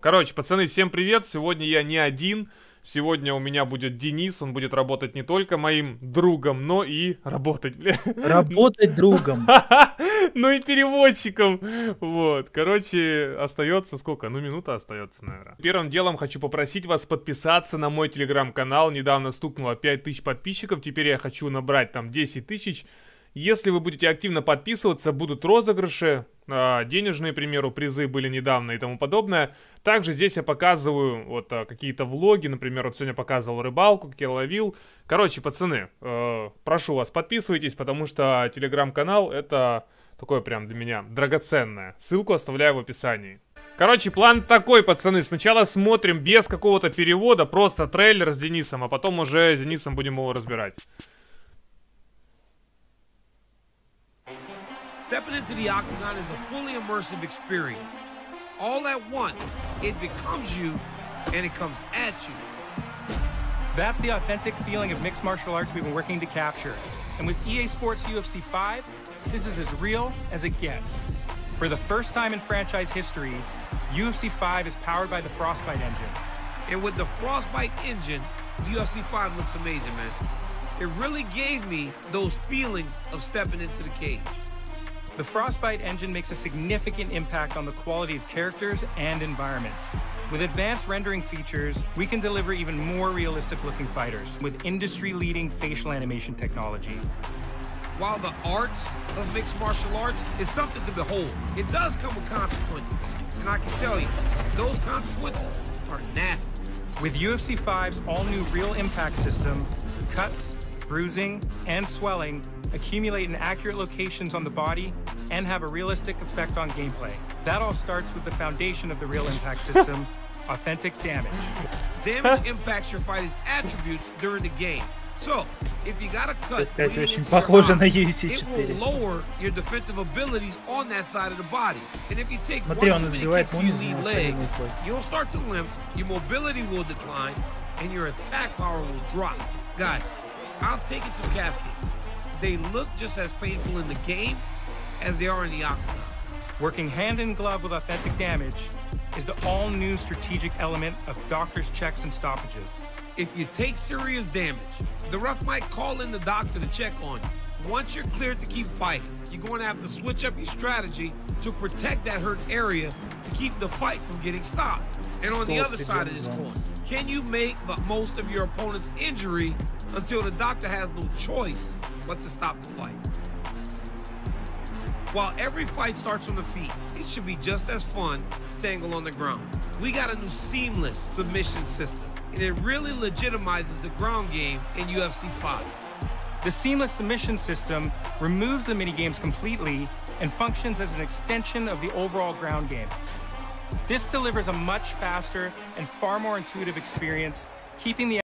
Короче, пацаны, всем привет. Сегодня я не один. Сегодня у меня будет Денис. Он будет работать не только моим другом, но и работать, бля. Работать другом. Ну и переводчиком. Вот. Короче, остается сколько? Ну, минута остается, наверное. Первым делом хочу попросить вас подписаться на мой телеграм-канал. Недавно стукнуло 5000 подписчиков. Теперь я хочу набрать там 10 тысяч. 000 если вы будете активно подписываться, будут розыгрыши, а, денежные, к примеру, призы были недавно и тому подобное. Также здесь я показываю вот а, какие-то влоги, например, вот сегодня показывал рыбалку, как я ловил. Короче, пацаны, э, прошу вас, подписывайтесь, потому что телеграм-канал это такое прям для меня драгоценное. Ссылку оставляю в описании. Короче, план такой, пацаны. Сначала смотрим без какого-то перевода, просто трейлер с Денисом, а потом уже с Денисом будем его разбирать. Stepping into the octagon is a fully immersive experience. All at once, it becomes you, and it comes at you. That's the authentic feeling of mixed martial arts we've been working to capture. And with EA Sports UFC 5, this is as real as it gets. For the first time in franchise history, UFC 5 is powered by the Frostbite engine. And with the Frostbite engine, UFC 5 looks amazing, man. It really gave me those feelings of stepping into the cage. The Frostbite engine makes a significant impact on the quality of characters and environments. With advanced rendering features, we can deliver even more realistic-looking fighters with industry-leading facial animation technology. While the arts of mixed martial arts is something to behold, it does come with consequences. And I can tell you, those consequences are nasty. With UFC 5's all-new Real Impact system, cuts, bruising, and swelling accumulate in accurate locations on the body, and have a realistic effect on gameplay. That all starts with the foundation of the Real Impact system, authentic damage. Damage impacts your fighter's attributes during the game. So, if you got a cut into your it will lower your defensive abilities on that side of the body. And if you take Смотри, one too many kicks you leg, you'll start to limp, your mobility will decline, and your attack power will drop. Guys, I'm taking some calf kicks they look just as painful in the game as they are in the octagon. Working hand in glove with authentic damage is the all-new strategic element of doctor's checks and stoppages. If you take serious damage, the ref might call in the doctor to check on you. Once you're cleared to keep fighting, you're going to have to switch up your strategy to protect that hurt area to keep the fight from getting stopped. And on the other side of this coin, can you make the most of your opponent's injury until the doctor has no choice but to stop the fight. While every fight starts on the feet, it should be just as fun to tangle on the ground. We got a new seamless submission system, and it really legitimizes the ground game in UFC 5. The seamless submission system removes the minigames completely and functions as an extension of the overall ground game. This delivers a much faster and far more intuitive experience, keeping the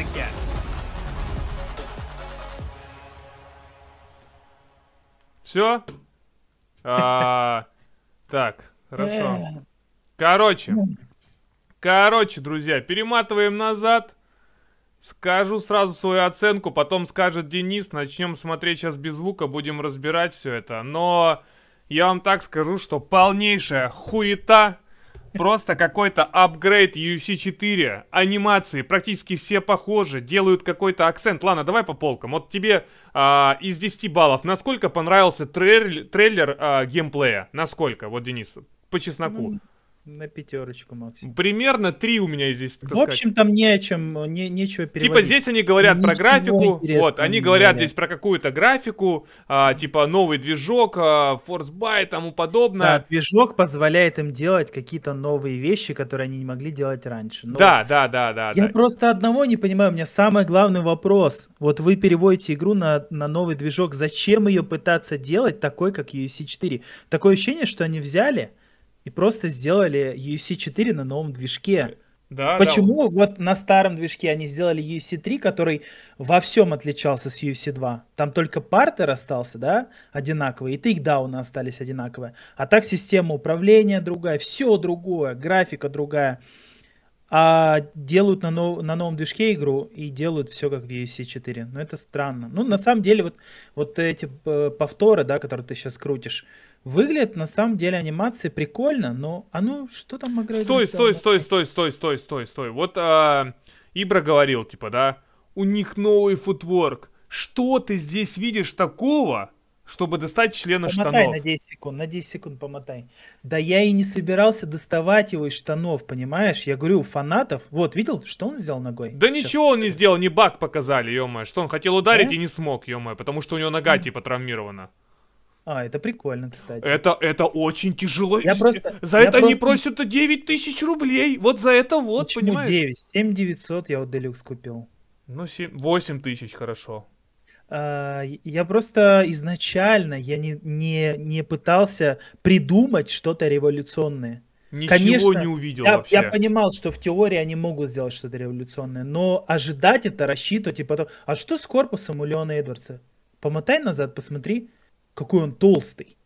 as it gets. Все? А, так, хорошо. Э. Короче. Ну. Короче, друзья, перематываем назад. Скажу сразу свою оценку, потом скажет Денис. Начнем смотреть сейчас без звука, будем разбирать все это. Но я вам так скажу, что полнейшая хуета Просто какой-то апгрейд UFC 4. Анимации практически все похожи, делают какой-то акцент. Ладно, давай по полкам. Вот тебе а, из 10 баллов, насколько понравился трейлер, трейлер а, геймплея? Насколько? Вот, Денис, по чесноку. Mm-hmm. На пятерочку максимум. Примерно три у меня здесь. В общем, сказать. там не о чем, не, нечего переводить. Типа здесь они говорят Ничего про графику, вот, они говорят, говорят здесь про какую-то графику, а, типа новый движок, а, Force Buy тому подобное. Да, движок позволяет им делать какие-то новые вещи, которые они не могли делать раньше. Но да, да, да, да. Я да. просто одного не понимаю, у меня самый главный вопрос. Вот вы переводите игру на, на новый движок, зачем ее пытаться делать такой, как UFC 4? Такое ощущение, что они взяли и просто сделали UFC 4 на новом движке. Да, Почему да. вот на старом движке они сделали UFC 3, который во всем отличался с UFC 2? Там только партер остался, да, одинаковый, и тейкдауны остались одинаковые. А так система управления другая, все другое, графика другая. А делают на, нов- на новом движке игру и делают все как в UFC 4. Но это странно. Ну, на самом деле, вот, вот эти э, повторы, да, которые ты сейчас крутишь, Выглядит на самом деле анимация прикольно, но оно а ну, что там играет? Стой, стой, стой, стой, стой, стой, стой, стой. Вот а, Ибра говорил, типа, да, у них новый футворк. Что ты здесь видишь такого, чтобы достать члена помотай штанов? Помотай на 10 секунд, на 10 секунд помотай. Да я и не собирался доставать его из штанов, понимаешь? Я говорю, у фанатов, вот, видел, что он сделал ногой? Да Сейчас. ничего он не сделал, не баг показали, ё Что он хотел ударить да? и не смог, ё потому что у него нога, mm. типа, травмирована. А, это прикольно, кстати. Это, это очень тяжело. Я просто, за я это просто... они просят 9 тысяч рублей. Вот за это вот, Почему понимаешь? 9? 7 900 я вот Deluxe купил. Ну, 7, 8 тысяч, хорошо. А, я просто изначально я не, не, не пытался придумать что-то революционное. Ничего Конечно, не увидел я, вообще. Я понимал, что в теории они могут сделать что-то революционное, но ожидать это, рассчитывать и потом... А что с корпусом у Леона Эдвардса? Помотай назад, посмотри какой он толстый.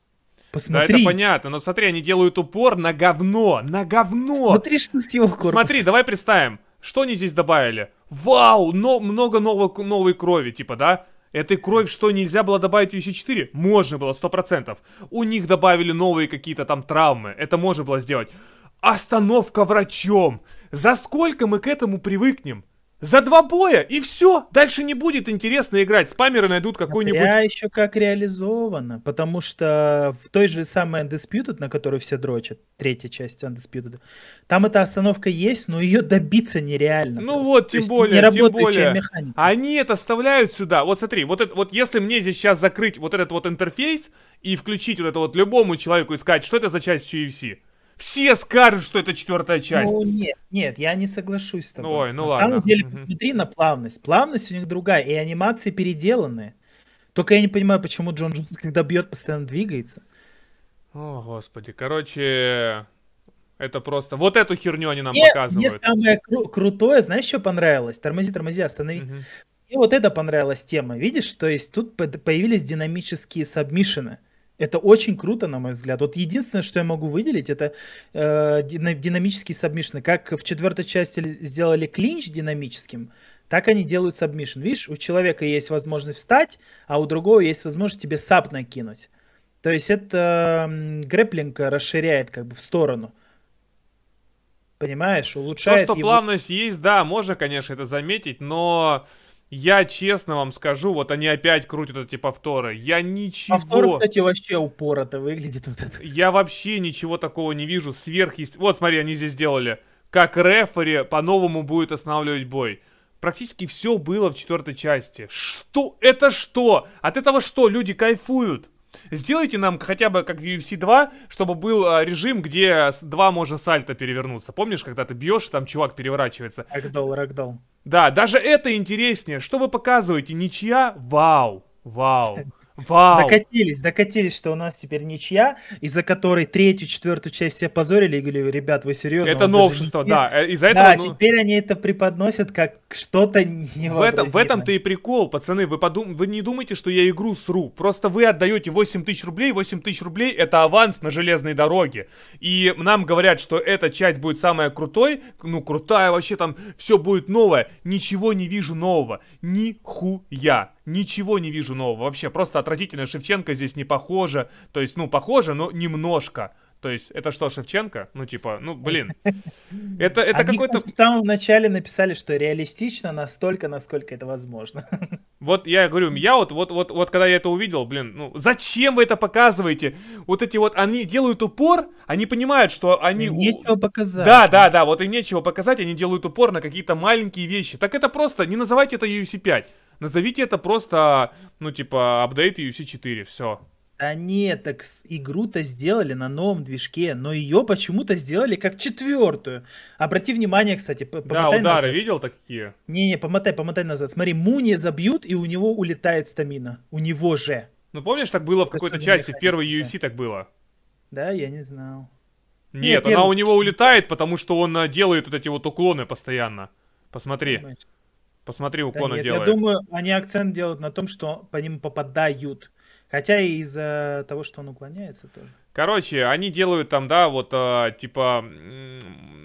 Посмотри. Да, это понятно, но смотри, они делают упор на говно, на говно. Смотри, что с съел корпус. Смотри, давай представим, что они здесь добавили. Вау, но много нового, новой крови, типа, да? Этой кровь, что нельзя было добавить в ЕС-4? Можно было, сто процентов. У них добавили новые какие-то там травмы. Это можно было сделать. Остановка врачом. За сколько мы к этому привыкнем? За два боя, и все. Дальше не будет интересно играть. Спамеры найдут какой-нибудь... Я еще как реализовано, потому что в той же самой Undisputed, на которую все дрочат, третья часть Undisputed, там эта остановка есть, но ее добиться нереально. Ну просто. вот, тем То более, тем более. Механика. Они это вставляют сюда. Вот смотри, вот, это, вот если мне здесь сейчас закрыть вот этот вот интерфейс и включить вот это вот любому человеку и сказать, что это за часть UFC, все скажут, что это четвертая часть. Ну, нет, нет, я не соглашусь с тобой. Ой, ну на ладно. самом деле, посмотри на плавность. Плавность у них другая, и анимации переделаны. Только я не понимаю, почему Джон Джонс, когда бьет, постоянно двигается. О, господи. Короче, это просто... Вот эту херню они нам мне, показывают. Мне самое кру- крутое, знаешь, что понравилось? Тормози, тормози, останови. Угу. И вот это понравилась тема, видишь? То есть тут появились динамические сабмишины. Это очень круто, на мой взгляд. Вот единственное, что я могу выделить, это э, динамические сабмишны. Как в четвертой части сделали клинч динамическим, так они делают сабмишн. Видишь, у человека есть возможность встать, а у другого есть возможность тебе саб накинуть. То есть это грэплинг расширяет как бы в сторону. Понимаешь, улучшает. То, что его... плавность есть, да, можно, конечно, это заметить, но я честно вам скажу, вот они опять крутят эти повторы. Я ничего... Повтор, кстати, вообще упорото выглядит вот это. Я вообще ничего такого не вижу. Сверх есть... Вот, смотри, они здесь сделали. Как рефери по-новому будет останавливать бой. Практически все было в четвертой части. Что? Это что? От этого что? Люди кайфуют. Сделайте нам хотя бы как в UFC 2, чтобы был а, режим, где два можно сальто перевернуться. Помнишь, когда ты бьешь, там чувак переворачивается. Рэгдол, рэгдол. Да, даже это интереснее. Что вы показываете? Ничья? Вау, вау. Вау. Докатились, докатились, что у нас теперь ничья, из-за которой третью, четвертую часть себя позорили и говорили, ребят, вы серьезно? Это новшество, да. Э, из-за этого, да, теперь они это преподносят как что-то невообразимое. В этом, в этом-то и прикол, пацаны, вы, подум... вы не думайте, что я игру сру, просто вы отдаете 8 тысяч рублей, 8 тысяч рублей это аванс на железной дороге, и нам говорят, что эта часть будет самая крутой, ну крутая вообще там, все будет новое, ничего не вижу нового, нихуя. Ничего не вижу нового вообще. Просто отвратительно Шевченко здесь не похоже. То есть, ну, похоже, но немножко. То есть, это что, Шевченко? Ну, типа, ну, блин. Это, это какой-то... в самом начале написали, что реалистично настолько, насколько это возможно. Вот я говорю, я вот, вот, вот, вот, когда я это увидел, блин, ну, зачем вы это показываете? Вот эти вот, они делают упор, они понимают, что они... Им нечего показать. Да, да, да, вот им нечего показать, они делают упор на какие-то маленькие вещи. Так это просто, не называйте это UFC 5, назовите это просто, ну, типа, апдейт UFC 4, все они так игру-то сделали на новом движке, но ее почему-то сделали как четвертую. Обрати внимание, кстати, помотай Да, удары назад. видел такие? Не-не, помотай, помотай назад. Смотри, Муни забьют, и у него улетает стамина. У него же. Ну помнишь, так было в какой-то части, в первой UFC так было? Да, я не знал. Нет, Нет она у него улетает, потому что он э, делает вот эти вот уклоны постоянно. Посмотри. Понимаешь? Посмотри, уклоны да делает. Я думаю, они акцент делают на том, что по ним попадают. Хотя и из-за того, что он уклоняется тоже. Короче, они делают там, да, вот, а, типа,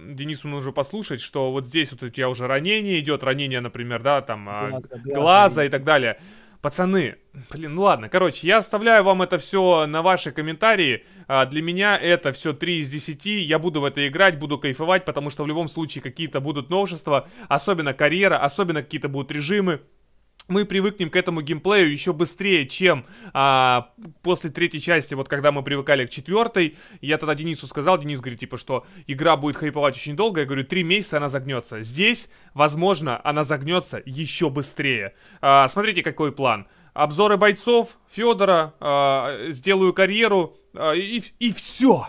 Денису нужно послушать, что вот здесь вот у тебя уже ранение идет, ранение, например, да, там, а, глаза, глаза, глаза и так далее. Пацаны, блин, ну ладно, короче, я оставляю вам это все на ваши комментарии. А, для меня это все 3 из 10. Я буду в это играть, буду кайфовать, потому что в любом случае какие-то будут новшества, особенно карьера, особенно какие-то будут режимы мы привыкнем к этому геймплею еще быстрее, чем а, после третьей части, вот когда мы привыкали к четвертой. Я тогда Денису сказал, Денис говорит, типа, что игра будет хайповать очень долго. Я говорю, три месяца она загнется. Здесь, возможно, она загнется еще быстрее. А, смотрите, какой план. Обзоры бойцов, Федора, а, сделаю карьеру а, и, и все.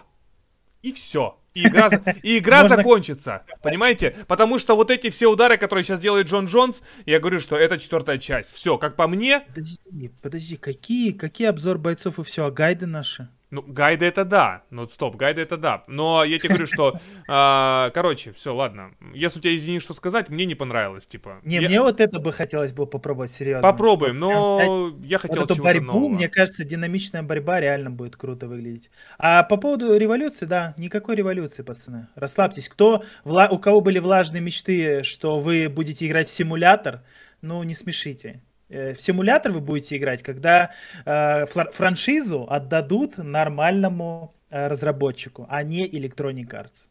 И все. И игра, и игра Можно... закончится. Понимаете? Потому что вот эти все удары, которые сейчас делает Джон Джонс, я говорю, что это четвертая часть. Все, как по мне. Подожди, подожди, какие, какие обзор бойцов и все, а гайды наши? Ну, гайды это да. Ну, стоп, гайды это да. Но я тебе говорю, что... Э, короче, все, ладно. Если у тебя, извини, что сказать, мне не понравилось, типа. Не, я... мне вот это бы хотелось бы попробовать серьезно. Попробуем, но я хотел вот эту борьбу, нового. мне кажется, динамичная борьба реально будет круто выглядеть. А по поводу революции, да, никакой революции, пацаны. Расслабьтесь. Кто, вла... у кого были влажные мечты, что вы будете играть в симулятор, ну, не смешите. Э, в симулятор вы будете играть, когда э, франшизу отдадут нормальному э, разработчику, а не Electronic Arts.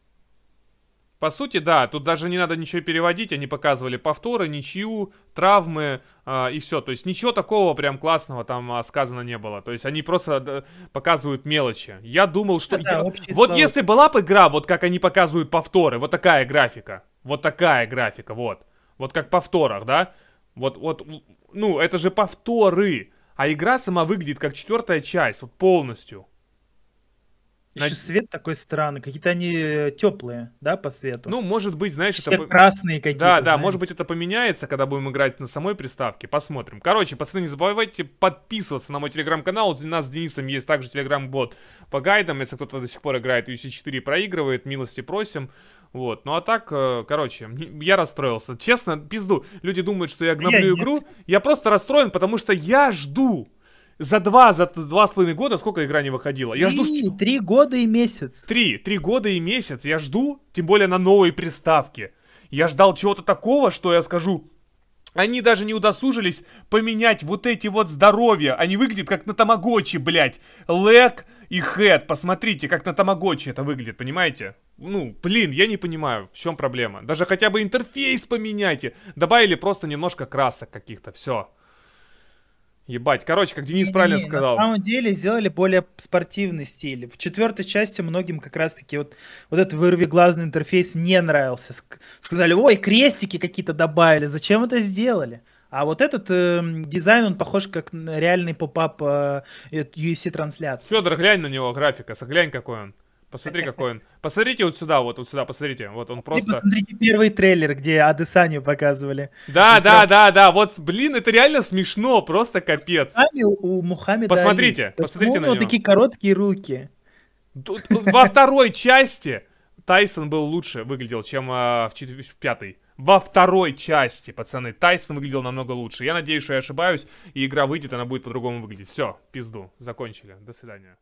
По сути, да, тут даже не надо ничего переводить, они показывали повторы, ничью, травмы э, и все. То есть ничего такого прям классного там а, сказано не было. То есть они просто да, э, показывают мелочи. Я думал, что... Да, я... Вот слова. если была бы игра, вот как они показывают повторы, вот такая графика, вот такая графика, вот. Вот как в повторах, да? Вот, вот, ну, это же повторы. А игра сама выглядит как четвертая часть, вот полностью. Еще свет такой странный, какие-то они э, теплые, да, по свету. Ну, может быть, знаешь, Все это... красные какие-то. Да, да, знаешь. может быть, это поменяется, когда будем играть на самой приставке. Посмотрим. Короче, пацаны, не забывайте подписываться на мой телеграм-канал. У нас с Денисом есть также телеграм-бот по гайдам. Если кто-то до сих пор играет в UC4 проигрывает, милости просим. Вот, ну а так, э, короче, я расстроился. Честно, пизду. Люди думают, что я гноблю игру. Я просто расстроен, потому что я жду за два, за два с половиной года сколько игра не выходила? Я три, жду... Три года и месяц. Три, три года и месяц. Я жду, тем более на новые приставки. Я ждал чего-то такого, что я скажу, они даже не удосужились поменять вот эти вот здоровья. Они выглядят как на тамагочи, блядь. Лэг, и хэт. Посмотрите, как на Тамагочи это выглядит, понимаете? Ну, блин, я не понимаю, в чем проблема. Даже хотя бы интерфейс поменяйте. Добавили просто немножко красок каких-то, все. Ебать, короче, как Денис не, правильно не, сказал. На самом деле сделали более спортивный стиль. В четвертой части многим как раз-таки вот, вот этот глазный интерфейс не нравился. Сказали, ой, крестики какие-то добавили, зачем это сделали? А вот этот э, дизайн, он похож как реальный поп-ап э, UFC-трансляции. Федор, глянь на него, графика, глянь какой он. Посмотри, какой он. Посмотрите вот сюда, вот, вот сюда, посмотрите. Вот он просто... И посмотрите первый трейлер, где Адесанию показывали. Да, И да, сразу... да, да. Вот, блин, это реально смешно, просто капец. У Мухаммеда Посмотрите, Али. посмотрите на него. такие короткие руки. Тут э, Во второй части Тайсон был лучше выглядел, чем э, в, в пятой во второй части, пацаны. Тайсон выглядел намного лучше. Я надеюсь, что я ошибаюсь, и игра выйдет, она будет по-другому выглядеть. Все, пизду, закончили. До свидания.